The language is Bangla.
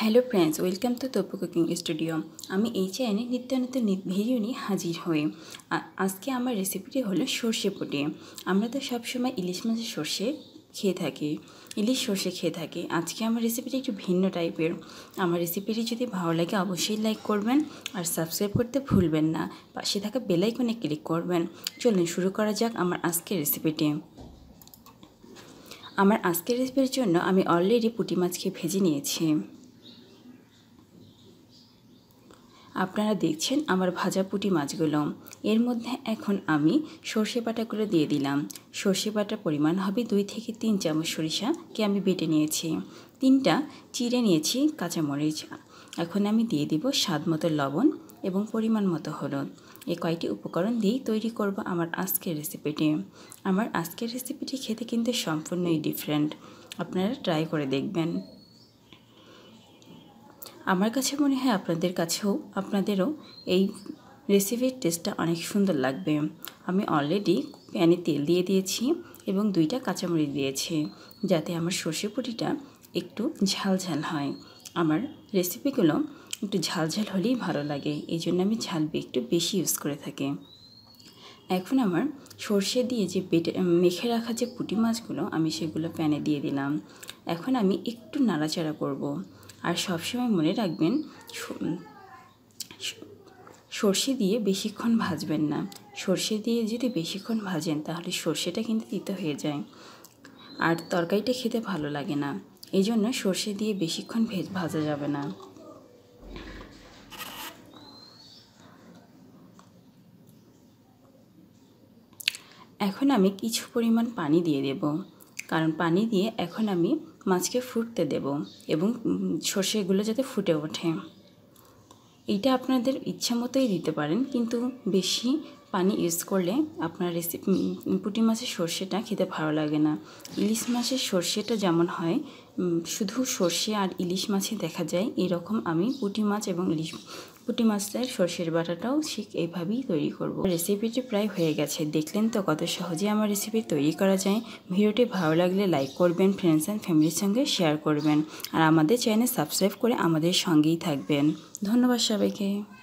Hello friends welcome to Tapu cooking studio আমি এই চ্যানেলে নিত্য নতুন ভিডিও নিয়ে হাজির হই আজকে আমার রেসিপিটি হলো সর্ষে পুটি আমরা তো সবসময় ইলিশ মাছের সর্ষে খেয়ে থাকি ইলিশ সর্ষে খেয়ে থাকি আজকে আমার রেসিপিটি একটু ভিন্ন টাইপের আমার রেসিপিটি যদি ভালো লাগে অবশ্যই লাইক করবেন আর সাবস্ক্রাইব করতে ভুলবেন না পাশে থাকা বেলাইকনে ক্লিক করবেন চলুন শুরু করা যাক আমার আজকের রেসিপিটি আমার আজকের রেসিপির জন্য আমি অলরেডি পুটি মাছকে ভেজে নিয়েছি আপনারা দেখছেন আমার ভাজা পুটি মাছগুলো এর মধ্যে এখন আমি সর্ষে বাটাগুলো দিয়ে দিলাম সর্ষে বাটার পরিমাণ হবে দুই থেকে তিন চামচ সরিষাকে আমি বেটে নিয়েছি তিনটা চিড়ে নিয়েছি কাঁচামরিচ এখন আমি দিয়ে দিব স্বাদ মতো লবণ এবং পরিমাণ মতো হলুদ এই কয়টি উপকরণ দিয়েই তৈরি করব আমার আজকের রেসিপিটি আমার আজকের রেসিপিটি খেতে কিন্তু সম্পূর্ণই ডিফারেন্ট আপনারা ট্রাই করে দেখবেন আমার কাছে মনে হয় আপনাদের কাছেও আপনাদেরও এই রেসিপির টেস্টটা অনেক সুন্দর লাগবে আমি অলরেডি প্যানে তেল দিয়ে দিয়েছি এবং দুইটা কাঁচামরিচ দিয়েছি যাতে আমার সর্ষে পুটিটা একটু ঝালঝাল হয় আমার রেসিপিগুলো একটু ঝালঝাল হলেই ভালো লাগে এই জন্য আমি ঝাল একটু বেশি ইউজ করে থাকি এখন আমার সর্ষে দিয়ে যে বেটে মেখে রাখা যে পুঁটি মাছগুলো আমি সেগুলো প্যানে দিয়ে দিলাম এখন আমি একটু নাড়াচাড়া করব। আর সবসময় মনে রাখবেন সর্ষে দিয়ে বেশিক্ষণ ভাজবেন না সর্ষে দিয়ে যদি বেশিক্ষণ ভাজেন তাহলে সর্ষেটা কিন্তু তিতো হয়ে যায় আর তরকারিটা খেতে ভালো লাগে না এই জন্য সর্ষে দিয়ে বেশিক্ষণ ভেজ ভাজা যাবে না এখন আমি কিছু পরিমাণ পানি দিয়ে দেবো কারণ পানি দিয়ে এখন আমি মাছকে ফুটতে দেব এবং সর্ষেগুলো যাতে ফুটে ওঠে এটা আপনাদের ইচ্ছা মতোই দিতে পারেন কিন্তু বেশি পানি ইউজ করলে আপনার রেসিপি পুঁটি মাছের সর্ষেটা খেতে ভালো লাগে না ইলিশ মাছের সর্ষেটা যেমন হয় শুধু সর্ষে আর ইলিশ মাছে দেখা যায় এরকম আমি পুঁটি মাছ এবং ইলিশ পুঁটি মাছের সর্ষের বাটাটাও ঠিক এইভাবেই তৈরি করব রেসিপিটি প্রায় হয়ে গেছে দেখলেন তো কত সহজে আমার রেসিপি তৈরি করা যায় ভিডিওটি ভালো লাগলে লাইক করবেন ফ্রেন্ডস অ্যান্ড ফ্যামিলির সঙ্গে শেয়ার করবেন আর আমাদের চ্যানেল সাবস্ক্রাইব করে আমাদের সঙ্গেই থাকবেন ধন্যবাদ সবাইকে